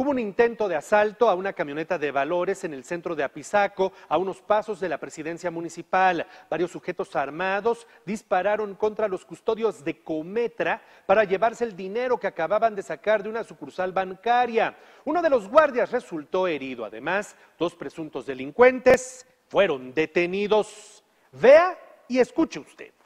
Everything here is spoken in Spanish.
Hubo un intento de asalto a una camioneta de valores en el centro de Apizaco, a unos pasos de la presidencia municipal. Varios sujetos armados dispararon contra los custodios de Cometra para llevarse el dinero que acababan de sacar de una sucursal bancaria. Uno de los guardias resultó herido. Además, dos presuntos delincuentes fueron detenidos. Vea y escuche usted.